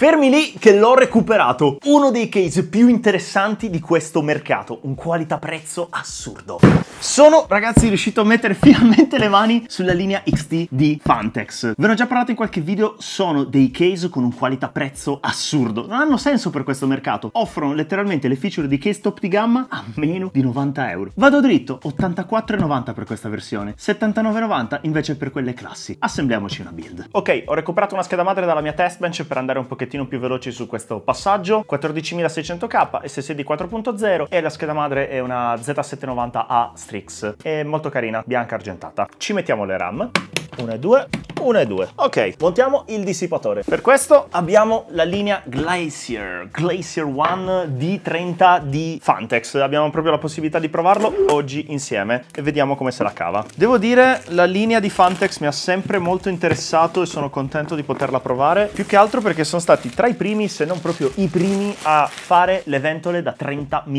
Fermi lì che l'ho recuperato. Uno dei case più interessanti di questo mercato, un qualità-prezzo assurdo. Sono, ragazzi, riuscito a mettere finalmente le mani sulla linea XT di Fantex. Ve ne ho già parlato in qualche video, sono dei case con un qualità-prezzo assurdo. Non hanno senso per questo mercato. Offrono letteralmente le feature di case top di gamma a meno di 90 euro. Vado dritto, 84,90 per questa versione, 79,90 invece per quelle classi. Assembliamoci una build. Ok, ho recuperato una scheda madre dalla mia testbench per andare un pochettino pochettino più veloci su questo passaggio 14600K SSD 4.0 e la scheda madre è una Z790A Strix è molto carina bianca argentata ci mettiamo le RAM 1 e 2, 1 e 2. Ok, montiamo il dissipatore. Per questo abbiamo la linea Glacier, Glacier One D30 di Fantex. Abbiamo proprio la possibilità di provarlo oggi insieme e vediamo come se la cava. Devo dire, la linea di Fantex mi ha sempre molto interessato e sono contento di poterla provare, più che altro perché sono stati tra i primi, se non proprio i primi, a fare le ventole da 30 mm.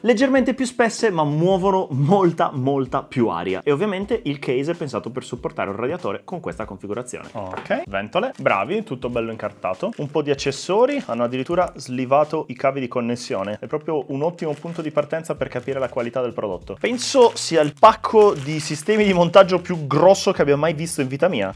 Leggermente più spesse, ma muovono molta, molta più aria. E ovviamente il case è pensato per supportare un radio tagliatore con questa configurazione. Ok, ventole, bravi, tutto bello incartato. Un po' di accessori, hanno addirittura slivato i cavi di connessione. È proprio un ottimo punto di partenza per capire la qualità del prodotto. Penso sia il pacco di sistemi di montaggio più grosso che abbia mai visto in vita mia.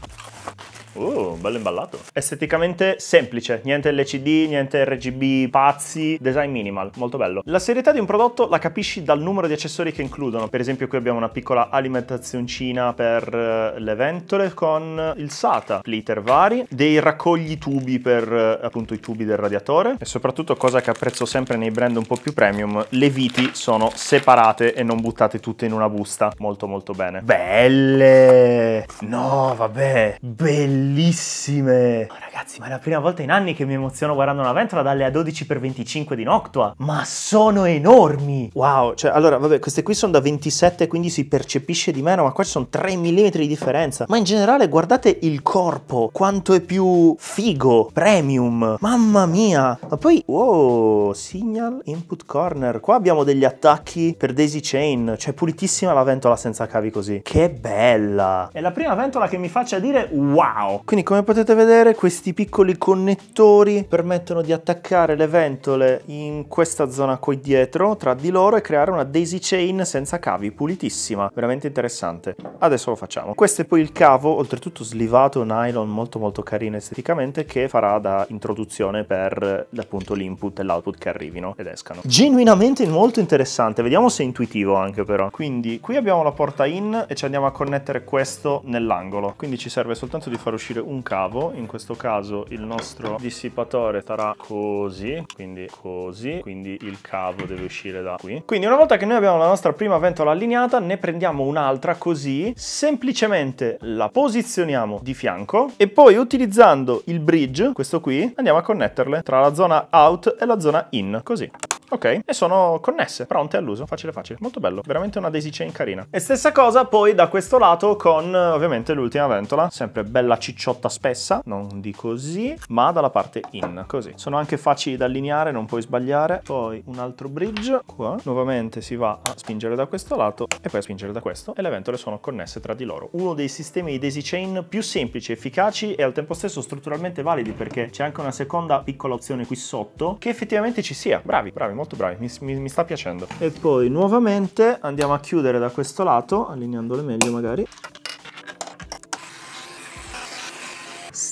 Oh, bello imballato. Esteticamente semplice, niente LCD, niente RGB pazzi, design minimal, molto bello. La serietà di un prodotto la capisci dal numero di accessori che includono. Per esempio qui abbiamo una piccola alimentazioncina per eh, le ventole con il SATA, plitter vari, dei raccogli tubi per eh, appunto i tubi del radiatore e soprattutto cosa che apprezzo sempre nei brand un po' più premium, le viti sono separate e non buttate tutte in una busta. Molto molto bene. Belle! No, vabbè, bellissime! bellissime. Oh, ragazzi, ma è la prima volta in anni che mi emoziono guardando una ventola dalle A12x25 di Noctua. Ma sono enormi! Wow, cioè, allora, vabbè, queste qui sono da 27, quindi si percepisce di meno, ma qua ci sono 3 mm di differenza. Ma in generale, guardate il corpo, quanto è più figo, premium. Mamma mia! Ma poi, wow, signal input corner. Qua abbiamo degli attacchi per Daisy Chain, cioè pulitissima la ventola senza cavi così. Che bella! È la prima ventola che mi faccia dire wow! Quindi come potete vedere questi piccoli connettori permettono di attaccare le ventole in questa zona qui dietro tra di loro e creare una daisy chain senza cavi, pulitissima, veramente interessante. Adesso lo facciamo. Questo è poi il cavo, oltretutto slivato, nylon, molto molto carino esteticamente, che farà da introduzione per appunto l'input e l'output che arrivino ed escano. Genuinamente molto interessante, vediamo se è intuitivo anche però. Quindi qui abbiamo la porta in e ci andiamo a connettere questo nell'angolo, quindi ci serve soltanto di far uscire uscire un cavo, in questo caso il nostro dissipatore sarà così, quindi così, quindi il cavo deve uscire da qui. Quindi una volta che noi abbiamo la nostra prima ventola allineata, ne prendiamo un'altra così, semplicemente la posizioniamo di fianco e poi utilizzando il bridge, questo qui, andiamo a connetterle tra la zona out e la zona in, così. Ok, e sono connesse, pronte all'uso, facile facile, molto bello, veramente una daisy chain carina. E stessa cosa poi da questo lato con ovviamente l'ultima ventola, sempre bella cicciotta spessa, non di così, ma dalla parte in, così. Sono anche facili da allineare, non puoi sbagliare. Poi un altro bridge, qua, nuovamente si va a spingere da questo lato e poi a spingere da questo e le ventole sono connesse tra di loro. Uno dei sistemi di daisy chain più semplici, efficaci e al tempo stesso strutturalmente validi perché c'è anche una seconda piccola opzione qui sotto che effettivamente ci sia. Bravi, bravi molto bravi, mi, mi, mi sta piacendo. E poi nuovamente andiamo a chiudere da questo lato, allineandole meglio magari.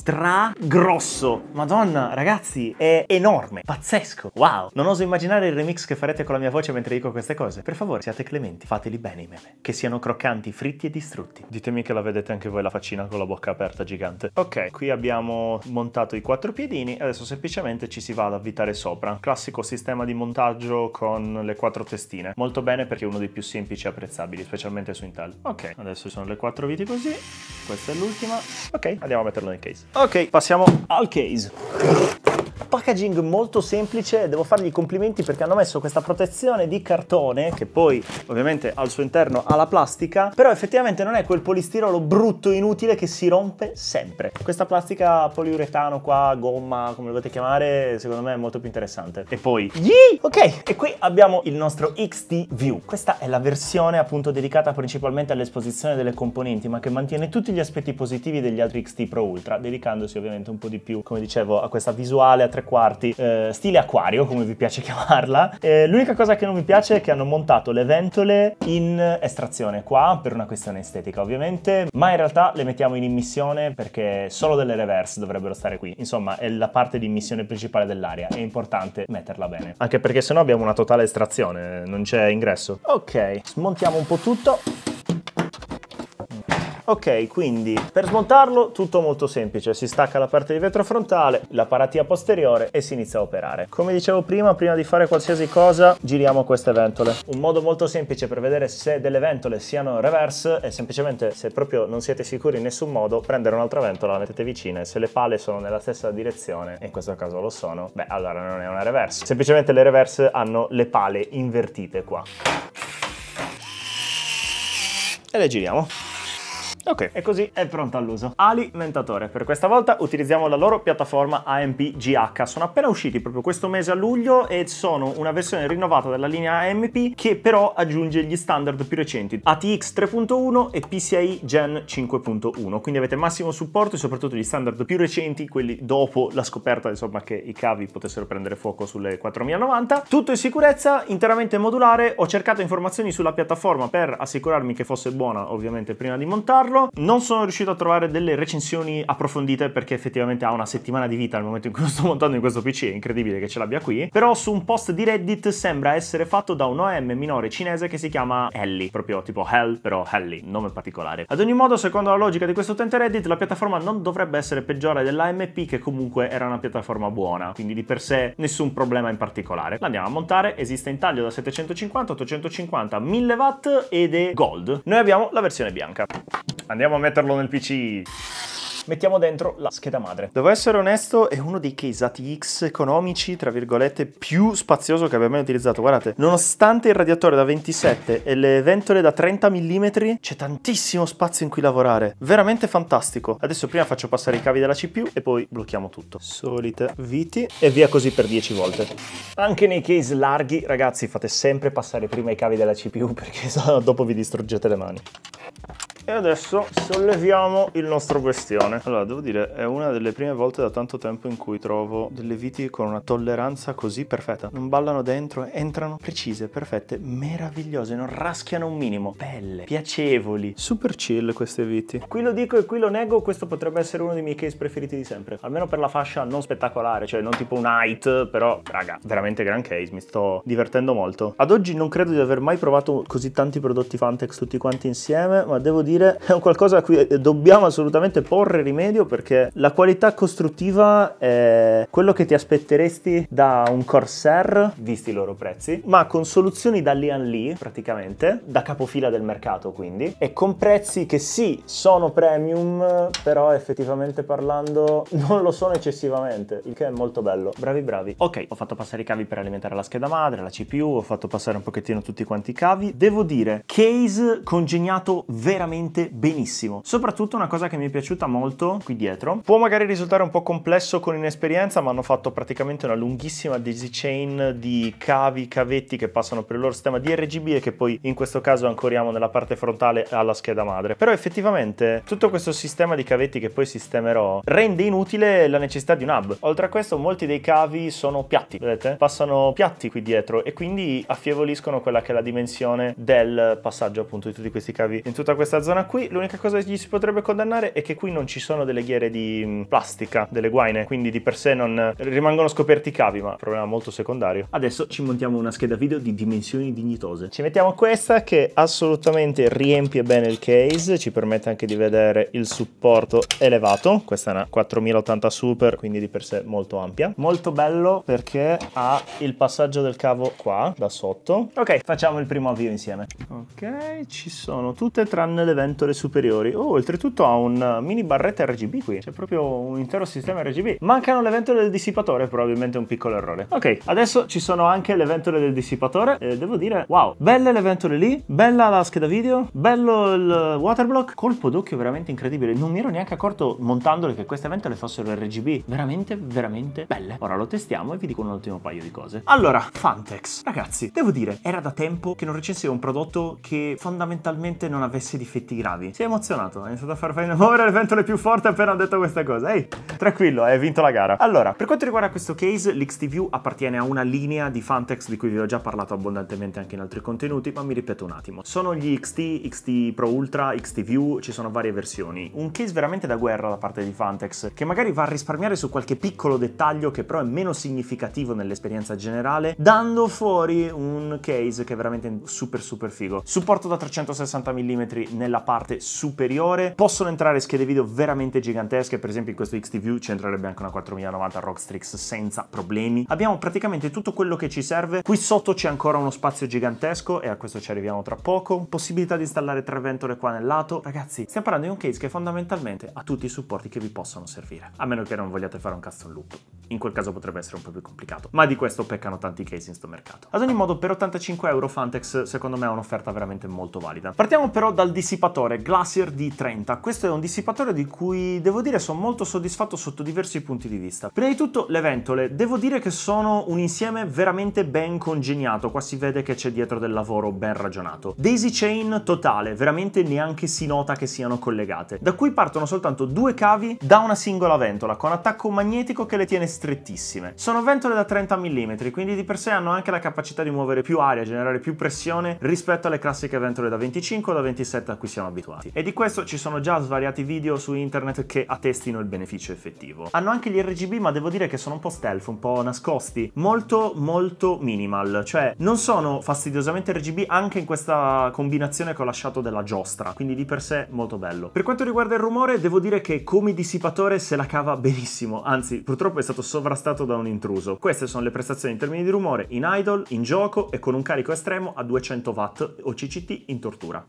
stra grosso. Madonna, ragazzi, è enorme, pazzesco. Wow, non oso immaginare il remix che farete con la mia voce mentre dico queste cose. Per favore, siate clementi, fateli bene i meme, che siano croccanti, fritti e distrutti. Ditemi che la vedete anche voi la faccina con la bocca aperta gigante. Ok, qui abbiamo montato i quattro piedini, adesso semplicemente ci si va ad avvitare sopra. Classico sistema di montaggio con le quattro testine. Molto bene perché è uno dei più semplici e apprezzabili, specialmente su Intel. Ok, adesso ci sono le quattro viti così, questa è l'ultima. Ok, andiamo a metterlo nel case. Ok, passiamo al case packaging molto semplice, devo fargli i complimenti perché hanno messo questa protezione di cartone che poi ovviamente al suo interno ha la plastica, però effettivamente non è quel polistirolo brutto inutile che si rompe sempre. Questa plastica poliuretano qua, gomma, come lo volete chiamare, secondo me è molto più interessante. E poi, yee! ok, e qui abbiamo il nostro XT View. Questa è la versione appunto dedicata principalmente all'esposizione delle componenti, ma che mantiene tutti gli aspetti positivi degli altri XT Pro Ultra, dedicandosi ovviamente un po' di più, come dicevo, a questa visuale a tre quarti, eh, stile acquario come vi piace chiamarla. Eh, l'unica cosa che non mi piace è che hanno montato le ventole in estrazione qua per una questione estetica ovviamente, ma in realtà le mettiamo in immissione perché solo delle reverse dovrebbero stare qui. Insomma è la parte di immissione principale dell'aria, è importante metterla bene. Anche perché sennò abbiamo una totale estrazione, non c'è ingresso. Ok, smontiamo un po' tutto. Ok, quindi per smontarlo tutto molto semplice, si stacca la parte di vetro frontale, la paratia posteriore e si inizia a operare. Come dicevo prima, prima di fare qualsiasi cosa giriamo queste ventole. Un modo molto semplice per vedere se delle ventole siano reverse è semplicemente se proprio non siete sicuri in nessun modo prendere un'altra ventola, la mettete vicina e se le pale sono nella stessa direzione, e in questo caso lo sono, beh allora non è una reverse. Semplicemente le reverse hanno le pale invertite qua. E le giriamo. Ok. E così è pronta all'uso. Alimentatore. Per questa volta utilizziamo la loro piattaforma AMP GH. Sono appena usciti proprio questo mese a luglio e sono una versione rinnovata della linea AMP che però aggiunge gli standard più recenti ATX 3.1 e PCI Gen 5.1. Quindi avete massimo supporto e soprattutto gli standard più recenti, quelli dopo la scoperta insomma che i cavi potessero prendere fuoco sulle 4090. Tutto in sicurezza, interamente modulare. Ho cercato informazioni sulla piattaforma per assicurarmi che fosse buona ovviamente prima di montarla seguirlo. Non sono riuscito a trovare delle recensioni approfondite perché effettivamente ha una settimana di vita al momento in cui lo sto montando in questo PC, è incredibile che ce l'abbia qui. Però su un post di Reddit sembra essere fatto da un OM minore cinese che si chiama Ellie, proprio tipo Hell, però Helly, nome particolare. Ad ogni modo, secondo la logica di questo utente Reddit, la piattaforma non dovrebbe essere peggiore dell'AMP che comunque era una piattaforma buona, quindi di per sé nessun problema in particolare. L'andiamo a montare, esiste in taglio da 750, 850, 1000 watt ed è gold. Noi abbiamo la versione bianca. Andiamo a metterlo nel PC mettiamo dentro la scheda madre. Devo essere onesto, è uno dei case ATX economici, tra virgolette, più spazioso che abbia mai utilizzato. Guardate, nonostante il radiatore da 27 e le ventole da 30 mm, c'è tantissimo spazio in cui lavorare. Veramente fantastico. Adesso prima faccio passare i cavi della CPU e poi blocchiamo tutto. Solite viti e via così per 10 volte. Anche nei case larghi, ragazzi, fate sempre passare prima i cavi della CPU perché dopo vi distruggete le mani. E adesso solleviamo il nostro bestione. Allora, devo dire, è una delle prime volte da tanto tempo in cui trovo delle viti con una tolleranza così perfetta. Non ballano dentro, entrano precise, perfette, meravigliose, non raschiano un minimo. Belle, piacevoli, super chill queste viti. Qui lo dico e qui lo nego, questo potrebbe essere uno dei miei case preferiti di sempre. Almeno per la fascia non spettacolare, cioè non tipo un height, però raga, veramente gran case, mi sto divertendo molto. Ad oggi non credo di aver mai provato così tanti prodotti Fantex tutti quanti insieme, ma devo dire dire è un qualcosa a cui eh, dobbiamo assolutamente porre rimedio perché la qualità costruttiva è quello che ti aspetteresti da un Corsair, visti i loro prezzi, ma con soluzioni da lì a lì praticamente, da capofila del mercato quindi, e con prezzi che sì sono premium, però effettivamente parlando non lo sono eccessivamente, il che è molto bello. Bravi bravi. Ok, ho fatto passare i cavi per alimentare la scheda madre, la CPU, ho fatto passare un pochettino tutti quanti i cavi. Devo dire, case congegnato veramente veramente benissimo. Soprattutto una cosa che mi è piaciuta molto qui dietro. Può magari risultare un po' complesso con inesperienza, ma hanno fatto praticamente una lunghissima daisy chain di cavi, cavetti che passano per il loro sistema di RGB e che poi in questo caso ancoriamo nella parte frontale alla scheda madre. Però effettivamente tutto questo sistema di cavetti che poi sistemerò rende inutile la necessità di un hub. Oltre a questo molti dei cavi sono piatti, vedete? Passano piatti qui dietro e quindi affievoliscono quella che è la dimensione del passaggio appunto di tutti questi cavi in tutta questa zona zona qui l'unica cosa che gli si potrebbe condannare è che qui non ci sono delle ghiere di mm, plastica, delle guaine, quindi di per sé non rimangono scoperti i cavi, ma problema molto secondario. Adesso ci montiamo una scheda video di dimensioni dignitose. Ci mettiamo questa che assolutamente riempie bene il case, ci permette anche di vedere il supporto elevato, questa è una 4080 Super, quindi di per sé molto ampia. Molto bello perché ha il passaggio del cavo qua, da sotto. Ok, facciamo il primo avvio insieme. Ok, ci sono tutte tranne le venti ventole superiori. Oh, oltretutto ha un eh, mini barretta RGB qui, c'è proprio un intero sistema RGB. Mancano le ventole del dissipatore, probabilmente un piccolo errore. Ok, adesso ci sono anche le ventole del dissipatore e devo dire, wow, belle le ventole lì, bella la scheda video, bello il waterblock, colpo d'occhio veramente incredibile. Non mi ero neanche accorto montandole che queste ventole fossero RGB, veramente, veramente belle. Ora lo testiamo e vi dico un ultimo paio di cose. Allora, Fantex, ragazzi, devo dire, era da tempo che non recensivo un prodotto che fondamentalmente non avesse difetti incidenti gravi. Si è emozionato, è iniziato a far muovere le ventole più forte appena ho detto questa cosa. Ehi, tranquillo, hai vinto la gara. Allora, per quanto riguarda questo case, l'XTView appartiene a una linea di Fantex di cui vi ho già parlato abbondantemente anche in altri contenuti, ma mi ripeto un attimo. Sono gli XT, XT Pro Ultra, XTView, ci sono varie versioni. Un case veramente da guerra da parte di Fantex, che magari va a risparmiare su qualche piccolo dettaglio che però è meno significativo nell'esperienza generale, dando fuori un case che è veramente super super figo. Supporto da 360 mm nella parte superiore. Possono entrare schede video veramente gigantesche, per esempio in questo XTV ci entrerebbe anche una 4090 ROG senza problemi. Abbiamo praticamente tutto quello che ci serve. Qui sotto c'è ancora uno spazio gigantesco e a questo ci arriviamo tra poco. Possibilità di installare tre ventole qua nel lato. Ragazzi, stiamo parlando di un case che fondamentalmente ha tutti i supporti che vi possono servire. A meno che non vogliate fare un custom loop in quel caso potrebbe essere un po' più complicato. Ma di questo peccano tanti case in sto mercato. Ad ogni modo, per 85 euro Fantex, secondo me è un'offerta veramente molto valida. Partiamo però dal dissipatore Glacier D30. Questo è un dissipatore di cui devo dire sono molto soddisfatto sotto diversi punti di vista. Prima di tutto le ventole, devo dire che sono un insieme veramente ben congegnato, qua si vede che c'è dietro del lavoro ben ragionato. Daisy chain totale, veramente neanche si nota che siano collegate, da qui partono soltanto due cavi da una singola ventola, con attacco magnetico che le tiene stretti strettissime. Sono ventole da 30 mm, quindi di per sé hanno anche la capacità di muovere più aria, generare più pressione rispetto alle classiche ventole da 25 o da 27 a cui siamo abituati. E di questo ci sono già svariati video su internet che attestino il beneficio effettivo. Hanno anche gli RGB, ma devo dire che sono un po' stealth, un po' nascosti, molto molto minimal, cioè non sono fastidiosamente RGB anche in questa combinazione che ho lasciato della giostra, quindi di per sé molto bello. Per quanto riguarda il rumore, devo dire che come dissipatore se la cava benissimo, anzi purtroppo è stato sovrastato da un intruso. Queste sono le prestazioni in termini di rumore in idle, in gioco e con un carico estremo a 200 watt o CCT in tortura.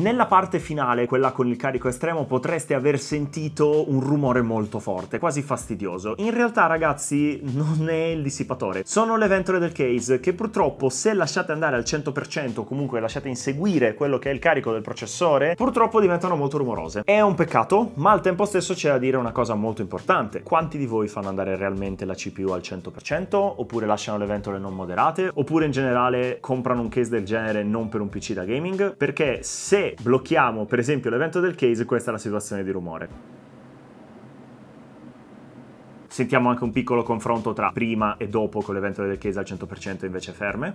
Nella parte finale, quella con il carico estremo, potreste aver sentito un rumore molto forte, quasi fastidioso. In realtà, ragazzi, non è il dissipatore. Sono le ventole del case che purtroppo se lasciate andare al 100% o comunque lasciate inseguire quello che è il carico del processore, purtroppo diventano molto rumorose. È un peccato, ma al tempo stesso c'è da dire una cosa molto importante. Quanti di voi fanno andare realmente la CPU al 100% oppure lasciano le ventole non moderate oppure in generale comprano un case del genere non per un PC da gaming? Perché se blocchiamo per esempio l'evento del case, questa è la situazione di rumore sentiamo anche un piccolo confronto tra prima e dopo con l'evento del case al 100% invece ferme.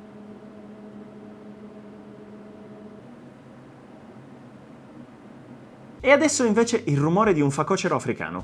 E adesso invece il rumore di un facocero africano.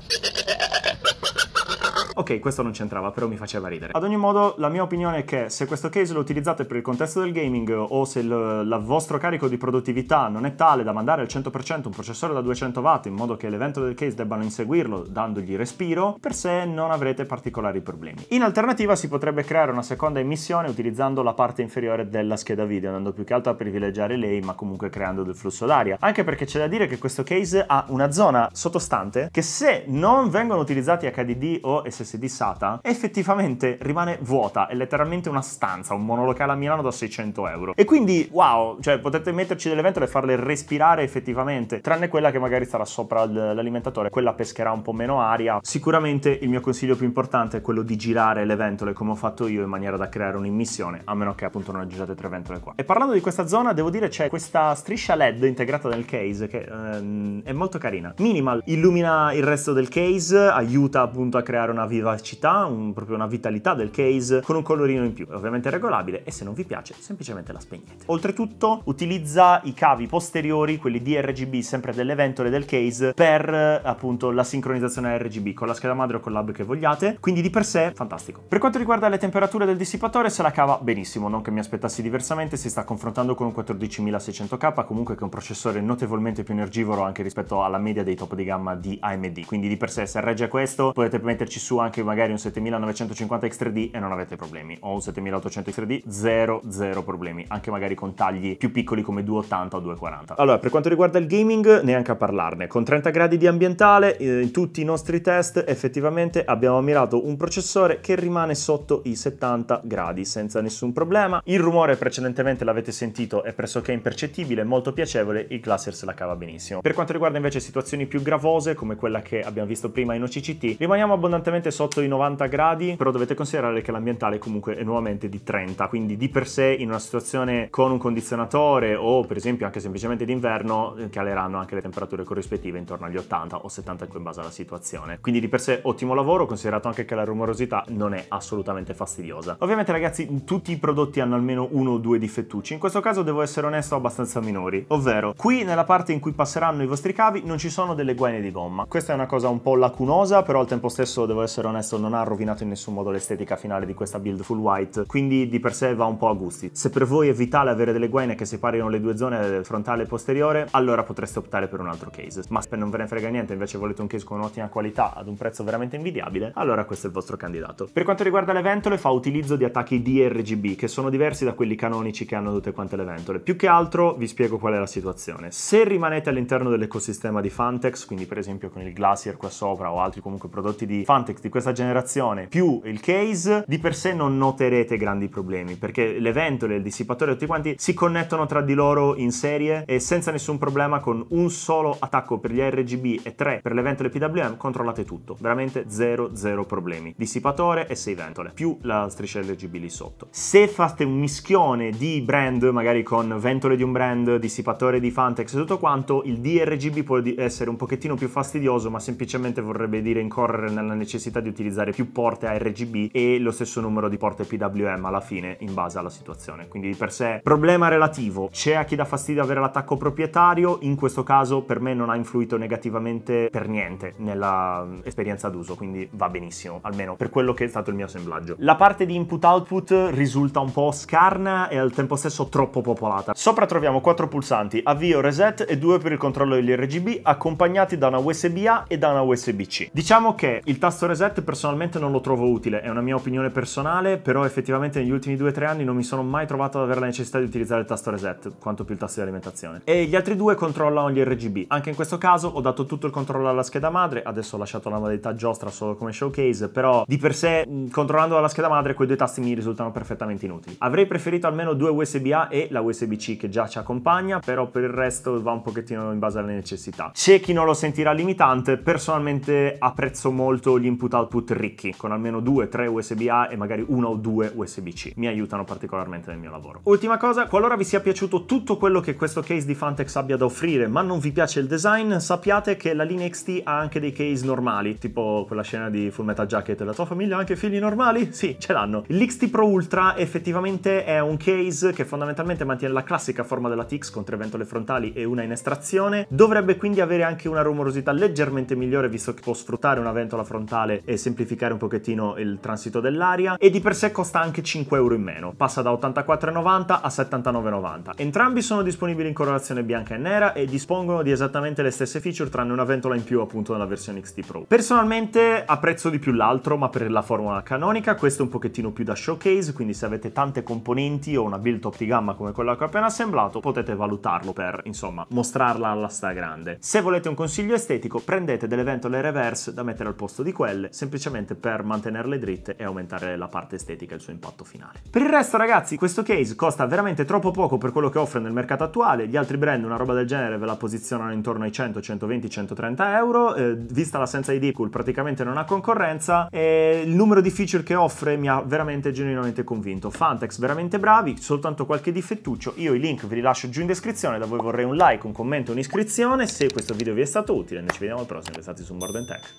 Ok, questo non c'entrava, però mi faceva ridere. Ad ogni modo, la mia opinione è che se questo case lo utilizzate per il contesto del gaming eh, o se il vostro carico di produttività non è tale da mandare al 100% un processore da 200 watt in modo che l'evento del case debbano inseguirlo dandogli respiro, per sé non avrete particolari problemi. In alternativa si potrebbe creare una seconda emissione utilizzando la parte inferiore della scheda video, andando più che altro a privilegiare lei, ma comunque creando del flusso d'aria. Anche perché c'è da dire che questo case ha una zona sottostante che se non vengono utilizzati HDD o SSD l'HSS di Sata, effettivamente rimane vuota, è letteralmente una stanza, un monolocale a Milano da 600 euro. E quindi, wow, cioè potete metterci delle ventole e farle respirare effettivamente, tranne quella che magari sarà sopra l'alimentatore, quella pescherà un po' meno aria. Sicuramente il mio consiglio più importante è quello di girare le ventole come ho fatto io in maniera da creare un'immissione, a meno che appunto non aggiungiate tre ventole qua. E parlando di questa zona, devo dire c'è questa striscia LED integrata nel case che ehm, è molto carina. Minimal illumina il resto del case, aiuta appunto a creare una vivacità, un, proprio una vitalità del case con un colorino in più. È ovviamente regolabile e se non vi piace semplicemente la spegnete. Oltretutto utilizza i cavi posteriori, quelli di RGB sempre delle ventole del case, per appunto la sincronizzazione RGB con la scheda madre o con l'hub che vogliate, quindi di per sé fantastico. Per quanto riguarda le temperature del dissipatore se la cava benissimo, non che mi aspettassi diversamente, si sta confrontando con un 14600K comunque che è un processore notevolmente più energivoro anche rispetto alla media dei top di gamma di AMD, quindi di per sé se regge questo potete metterci su anche magari un 7950 X3D e non avete problemi, o un 7800 X3D, zero, zero problemi, anche magari con tagli più piccoli come 280 o 240. Allora, per quanto riguarda il gaming, neanche a parlarne, con 30 gradi di ambientale, eh, in tutti i nostri test effettivamente abbiamo ammirato un processore che rimane sotto i 70 gradi senza nessun problema. Il rumore precedentemente l'avete sentito è pressoché impercettibile, molto piacevole, il cluster se la cava benissimo. Per quanto riguarda invece situazioni più gravose come quella che abbiamo visto prima in OCCT, rimaniamo abbondantemente sotto i 90 gradi, però dovete considerare che l'ambientale comunque è nuovamente di 30, quindi di per sé in una situazione con un condizionatore o per esempio anche semplicemente d'inverno eh, caleranno anche le temperature corrispettive intorno agli 80 o 70 in base alla situazione. Quindi di per sé ottimo lavoro, considerato anche che la rumorosità non è assolutamente fastidiosa. Ovviamente ragazzi tutti i prodotti hanno almeno uno o due difettucci, in questo caso devo essere onesto abbastanza minori, ovvero qui nella parte in cui passeranno i vostri cavi non ci sono delle guaine di gomma. Questa è una cosa un po' lacunosa, però al tempo stesso devo essere essere onesto non ha rovinato in nessun modo l'estetica finale di questa build full white, quindi di per sé va un po' a gusti. Se per voi è vitale avere delle guaine che separino le due zone eh, frontale e posteriore, allora potreste optare per un altro case. Ma se non ve ne frega niente, invece volete un case con ottima qualità ad un prezzo veramente invidiabile, allora questo è il vostro candidato. Per quanto riguarda le ventole, fa utilizzo di attacchi DRGB, che sono diversi da quelli canonici che hanno tutte quante le ventole. Più che altro vi spiego qual è la situazione. Se rimanete all'interno dell'ecosistema di Fantex, quindi per esempio con il Glacier qua sopra o altri comunque prodotti di Fantex di questa generazione più il case, di per sé non noterete grandi problemi perché le ventole, il dissipatore, tutti quanti si connettono tra di loro in serie e senza nessun problema con un solo attacco per gli RGB e tre per le ventole PWM controllate tutto. Veramente zero zero problemi. Dissipatore e sei ventole, più la striscia RGB lì sotto. Se fate un mischione di brand, magari con ventole di un brand, dissipatore di Fantex e tutto quanto, il DRGB può essere un pochettino più fastidioso ma semplicemente vorrebbe dire incorrere nella necessità di utilizzare più porte RGB e lo stesso numero di porte PWM alla fine in base alla situazione. Quindi di per sé problema relativo. C'è a chi dà fastidio avere l'attacco proprietario, in questo caso per me non ha influito negativamente per niente nella esperienza d'uso, quindi va benissimo, almeno per quello che è stato il mio assemblaggio. La parte di input-output risulta un po' scarna e al tempo stesso troppo popolata. Sopra troviamo quattro pulsanti, avvio, reset e due per il controllo degli RGB accompagnati da una USB-A e da una USB-C. Diciamo che il tasto reset Reset personalmente non lo trovo utile, è una mia opinione personale, però effettivamente negli ultimi 2-3 anni non mi sono mai trovato ad avere la necessità di utilizzare il tasto Reset, quanto più il tasto di alimentazione. E gli altri due controllano gli RGB. Anche in questo caso ho dato tutto il controllo alla scheda madre, adesso ho lasciato la modalità giostra solo come showcase, però di per sé controllando la scheda madre quei due tasti mi risultano perfettamente inutili. Avrei preferito almeno due USB-A e la USB-C che già ci accompagna, però per il resto va un pochettino in base alle necessità. C'è chi non lo sentirà limitante, personalmente apprezzo molto gli input output ricchi, con almeno 2 tre USB-A e magari una o due USB-C. Mi aiutano particolarmente nel mio lavoro. Ultima cosa, qualora vi sia piaciuto tutto quello che questo case di Fantex abbia da offrire, ma non vi piace il design, sappiate che la linea XT ha anche dei case normali, tipo quella scena di Full Metal Jacket e la tua famiglia ha anche figli normali? Sì, ce l'hanno. L'XT Pro Ultra effettivamente è un case che fondamentalmente mantiene la classica forma della TX con tre ventole frontali e una in estrazione, dovrebbe quindi avere anche una rumorosità leggermente migliore visto che può sfruttare una ventola frontale e, semplificare un pochettino il transito dell'aria e di per sé costa anche 5 euro in meno, passa da 84,90 a 79,90. Entrambi sono disponibili in colorazione bianca e nera e dispongono di esattamente le stesse feature tranne una ventola in più appunto nella versione XT Pro. Personalmente apprezzo di più l'altro ma per la formula canonica questo è un pochettino più da showcase quindi se avete tante componenti o una build top di gamma come quella che ho appena assemblato potete valutarlo per insomma mostrarla alla sta grande Se volete un consiglio estetico prendete delle ventole reverse da mettere al posto di quelle semplicemente per mantenerle dritte e aumentare la parte estetica e il suo impatto finale. Per il resto ragazzi questo case costa veramente troppo poco per quello che offre nel mercato attuale, gli altri brand una roba del genere ve la posizionano intorno ai 100, 120, 130 euro, eh, vista l'assenza di Deepcool praticamente non ha concorrenza e il numero di feature che offre mi ha veramente genuinamente convinto. Fantex veramente bravi, soltanto qualche difettuccio, io i link ve li lascio giù in descrizione, da voi vorrei un like, un commento, un'iscrizione, se questo video vi è stato utile, noi ci vediamo al prossimo, restate su Morden Tech,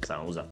Sanusa.